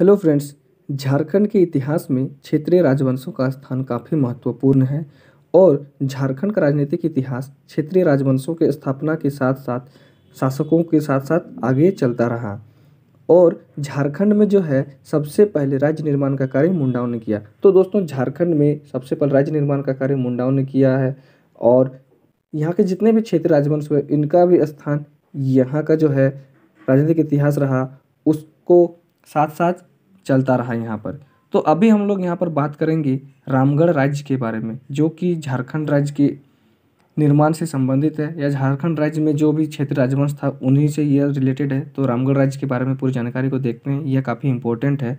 hello friends Jharkhand के इतिहास में क्षेत्रीय राजवंशों का स्थान काफ़ी महत्वपूर्ण है और झारखंड का राजनीतिक इतिहास क्षेत्रीय राजवंशों के स्थापना के साथ साथ शासकों के साथ साथ आगे चलता रहा और झारखंड में जो है सबसे पहले राज्य निर्माण का कार्य मुंडाओं ने किया तो दोस्तों झारखंड में सबसे पहले राज्य निर्माण का कार्य मुंडाओं ने किया है और यहाँ के जितने भी क्षेत्रीय राजवंश हुए इनका भी स्थान यहाँ का जो है राजनीतिक इतिहास रहा उसको साथ साथ चलता रहा यहाँ पर तो अभी हम लोग यहाँ पर बात करेंगे रामगढ़ राज्य के बारे में जो कि झारखंड राज्य के निर्माण से संबंधित है या झारखंड राज्य में जो भी क्षेत्र राजवंश था उन्हीं से यह रिलेटेड है तो रामगढ़ राज्य के बारे में पूरी जानकारी को देखते हैं यह काफ़ी इंपॉर्टेंट है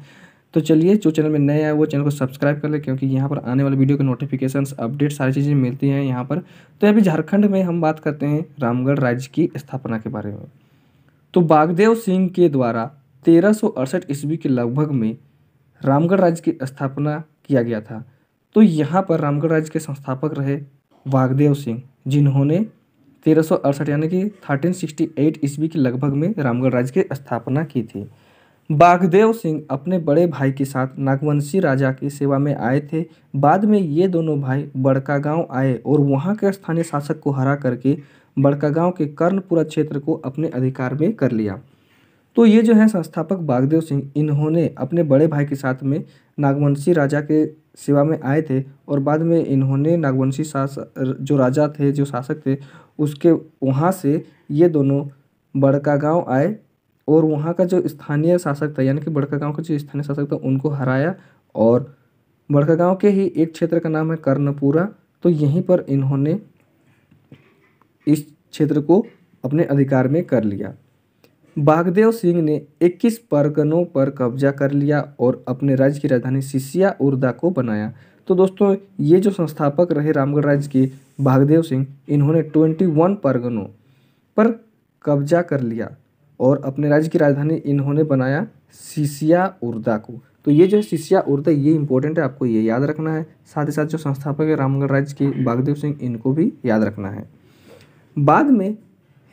तो चलिए जो चैनल में नए आए वो चैनल को सब्सक्राइब कर ले क्योंकि यहाँ पर आने वाले वीडियो के नोटिफिकेशन अपडेट सारी चीज़ें मिलती हैं यहाँ पर तो अभी झारखंड में हम बात करते हैं रामगढ़ राज्य की स्थापना के बारे में तो बागदेव सिंह के द्वारा तेरह सौ अड़सठ ईस्वी के लगभग में रामगढ़ राज्य की स्थापना किया गया था तो यहाँ पर रामगढ़ राज्य के संस्थापक रहे वागदेव सिंह जिन्होंने तेरह सौ अड़सठ यानी कि थर्टीन सिक्सटी एट ईस्वी के लगभग में रामगढ़ राज्य की स्थापना की थी बागदेव सिंह अपने बड़े भाई के साथ नागवंशी राजा की सेवा में आए थे बाद में ये दोनों भाई बड़का गांव आए और वहाँ के स्थानीय शासक को हरा करके बड़का गांव के कर्णपुरा क्षेत्र को अपने अधिकार में कर लिया तो ये जो है संस्थापक बागदेव सिंह इन्होंने अपने बड़े भाई के साथ में नागवंशी राजा के सेवा में आए थे और बाद में इन्होंने नागवंशी शास जो राजा थे जो शासक थे उसके वहाँ से ये दोनों बड़का गाँव आए और वहाँ का जो स्थानीय शासक था यानी कि बड़का गाँव का जो स्थानीय शासक था उनको हराया और बड़का गाँव के ही एक क्षेत्र का नाम है कर्णपुरा तो यहीं पर इन्होंने इस क्षेत्र को अपने अधिकार में कर लिया बागदेव सिंह ने 21 परगनों पर कब्जा कर लिया और अपने राज्य की राजधानी सिसिया उर्दा को बनाया तो दोस्तों ये जो संस्थापक रहे रामगढ़ राज्य के बागदेव सिंह इन्होंने 21 परगनों पर कब्जा कर लिया और अपने राज्य की राजधानी इन्होंने बनाया सिसिया उर्दा को तो ये जो है सिसिया उर्दा ये इंपॉर्टेंट है आपको ये याद रखना है साथ ही साथ जो संस्थापक है रामगढ़ राज्य के बागदेव सिंह इनको भी याद रखना है बाद में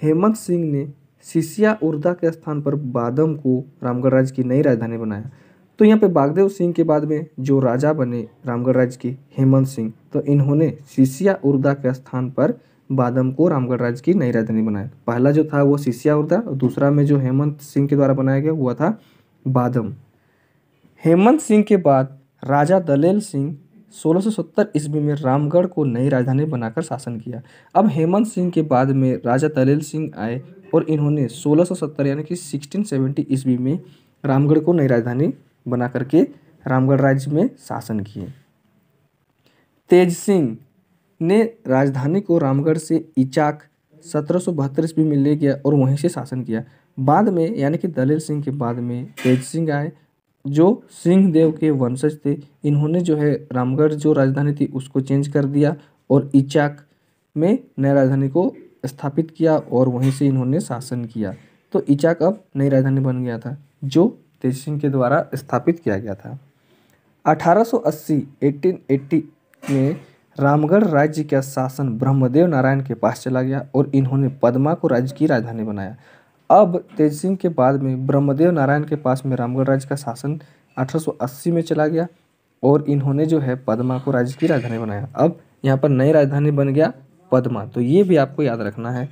हेमंत सिंह ने सिसिया उर्दा के स्थान पर बादम को रामगढ़ राज्य की नई राजधानी बनाया तो यहाँ पे बागदेव सिंह के बाद में जो राजा बने रामगढ़ राज्य के हेमंत सिंह तो इन्होंने सिसिया उर्दा के स्थान पर बादम को रामगढ़ राज्य की नई राजधानी बनाया पहला जो था वो सिसिया उर्दा और दूसरा में जो हेमंत सिंह के द्वारा बनाया गया हुआ था बादम हेमंत सिंह के बाद राजा दलेल सिंह 1670 ईस्वी में रामगढ़ को नई राजधानी बनाकर शासन किया अब हेमंत सिंह के बाद में राजा दलेल सिंह आए और इन्होंने 1670 यानी कि 1670 ईस्वी में रामगढ़ को नई राजधानी बना करके रामगढ़ राज्य में शासन किए तेज सिंह ने राजधानी को रामगढ़ से इचाक सत्रह सौ बहत्तर ईस्वी में ले गया और वहीं से शासन किया बाद में यानी कि दलेर सिंह के बाद में तेज सिंह आए जो सिंह देव के वंशज थे इन्होंने जो है रामगढ़ जो राजधानी थी उसको चेंज कर दिया और इचाक में नई राजधानी को स्थापित किया और वहीं से इन्होंने शासन किया तो इचाक अब नई राजधानी बन गया था जो तेज सिंह के द्वारा स्थापित किया गया था 1880 1880 में रामगढ़ राज्य का शासन ब्रह्मदेव नारायण के पास चला गया और इन्होंने पदमा को राज्य की राजधानी बनाया अब तेज सिंह के बाद में ब्रह्मदेव नारायण के पास में रामगढ़ राज्य का शासन 1880 में चला गया और इन्होंने जो है पदमा को राज्य की राजधानी बनाया अब यहाँ पर नई राजधानी बन गया पद्मा तो ये भी आपको याद रखना है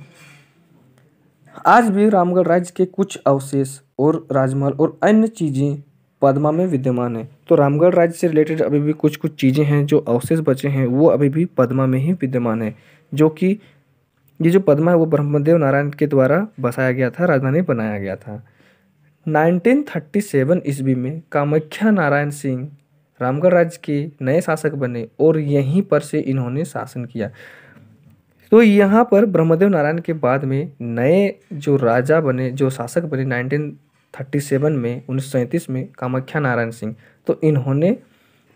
आज भी रामगढ़ राज्य के कुछ अवशेष और राजमहल और अन्य चीज़ें पद्मा में विद्यमान है तो रामगढ़ राज्य से रिलेटेड अभी भी कुछ कुछ चीज़ें हैं जो अवशेष बचे हैं वो अभी भी पद्मा में ही विद्यमान है जो कि ये जो पद्मा है वो ब्रह्मदेव नारायण के द्वारा बसाया गया था राजधानी बनाया गया था 1937 ईस्वी में कामाख्या नारायण सिंह रामगढ़ राज्य के नए शासक बने और यहीं पर से इन्होंने शासन किया तो यहाँ पर ब्रह्मदेव नारायण के बाद में नए जो राजा बने जो शासक बने नाइनटीन थर्टी सेवन में उन्नीस सैंतीस में कामाख्या नारायण सिंह तो इन्होंने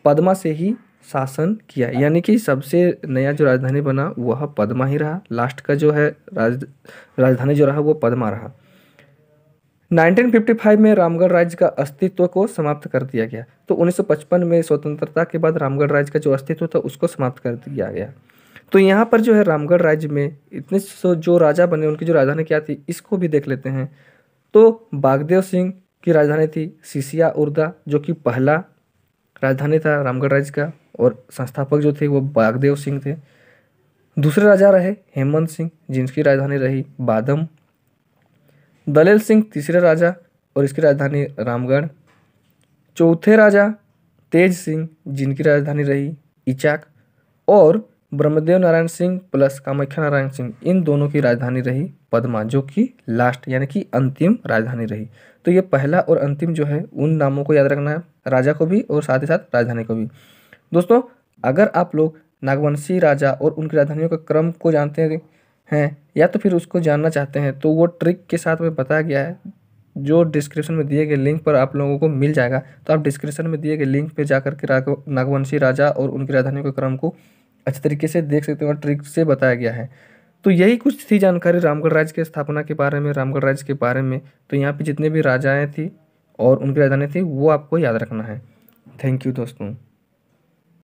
पद्मा से ही शासन किया यानी कि सबसे नया जो राजधानी बना वह पद्मा ही रहा लास्ट का जो है राज राजधानी जो रहा वो पद्मा रहा 1955 में रामगढ़ राज्य का अस्तित्व को समाप्त कर दिया गया तो 1955 में स्वतंत्रता के बाद रामगढ़ राज्य का जो अस्तित्व था उसको समाप्त कर दिया गया तो यहाँ पर जो है रामगढ़ राज्य में इतने सो जो राजा बने उनकी जो राजधानी क्या थी इसको भी देख लेते हैं तो बागदेव सिंह की राजधानी थी सिसिया उर्दा जो कि पहला राजधानी था रामगढ़ राज्य का और संस्थापक जो थे वो बागदेव सिंह थे दूसरे राजा रहे हेमंत सिंह जिनकी राजधानी रही बादम दलेल सिंह तीसरे राजा और इसकी राजधानी रामगढ़ चौथे राजा तेज सिंह जिनकी राजधानी रही इचाक और ब्रह्मदेव नारायण सिंह प्लस कामाख्या नारायण सिंह इन दोनों की राजधानी रही पद्मा जो कि लास्ट यानी कि अंतिम राजधानी रही तो ये पहला और अंतिम जो है उन नामों को याद रखना है राजा को भी और साथ ही साथ राजधानी को भी दोस्तों अगर आप लोग नागवंशी राजा और उनकी राजधानियों का क्रम को जानते हैं या तो फिर उसको जानना चाहते हैं तो वो ट्रिक के साथ में बताया गया है जो डिस्क्रिप्शन में दिए गए लिंक पर आप लोगों को मिल जाएगा तो आप डिस्क्रिप्शन में दिए गए लिंक पर जा कर के नागवंशी राजा और उनकी राजधानियों के क्रम को अच्छे तरीके से देख सकते हो ट्रिक से बताया गया है तो यही कुछ थी जानकारी रामगढ़ राज्य के स्थापना के बारे में रामगढ़ राज्य के बारे में तो यहाँ पे जितने भी राजाएँ थी और उनकी राजधानी थी वो आपको याद रखना है थैंक यू दोस्तों